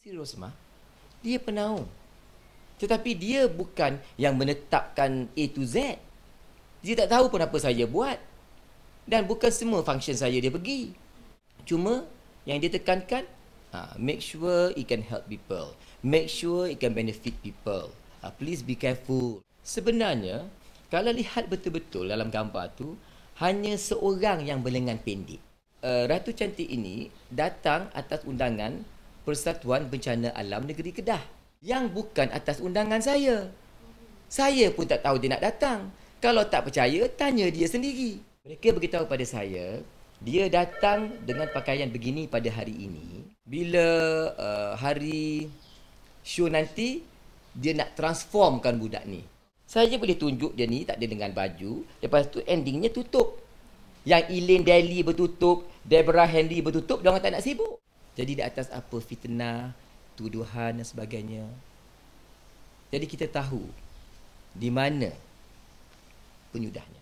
Si Rosma, dia penaung. Tetapi dia bukan yang menetapkan A to Z. Dia tak tahu pun apa saya buat. Dan bukan semua function saya dia pergi. Cuma yang dia tekankan, ha, make sure it can help people. Make sure it can benefit people. Ha, please be careful. Sebenarnya, kalau lihat betul-betul dalam gambar tu, hanya seorang yang berlengan pendek. Eh, Ratu cantik ini datang atas undangan Persatuan Bencana Alam Negeri Kedah yang bukan atas undangan saya. Saya pun tak tahu dia nak datang. Kalau tak percaya, tanya dia sendiri. Mereka beritahu pada saya, dia datang dengan pakaian begini pada hari ini. Bila uh, hari show nanti, dia nak transformkan budak ni. Saya boleh tunjuk dia ni tak ada dengan baju. Lepas tu endingnya tutup. Yang Elaine Daly bertutup, Deborah Henry bertutup, dia orang tak nak sibuk. Jadi di atas apa fitnah, tuduhan dan sebagainya. Jadi kita tahu di mana penyudahnya.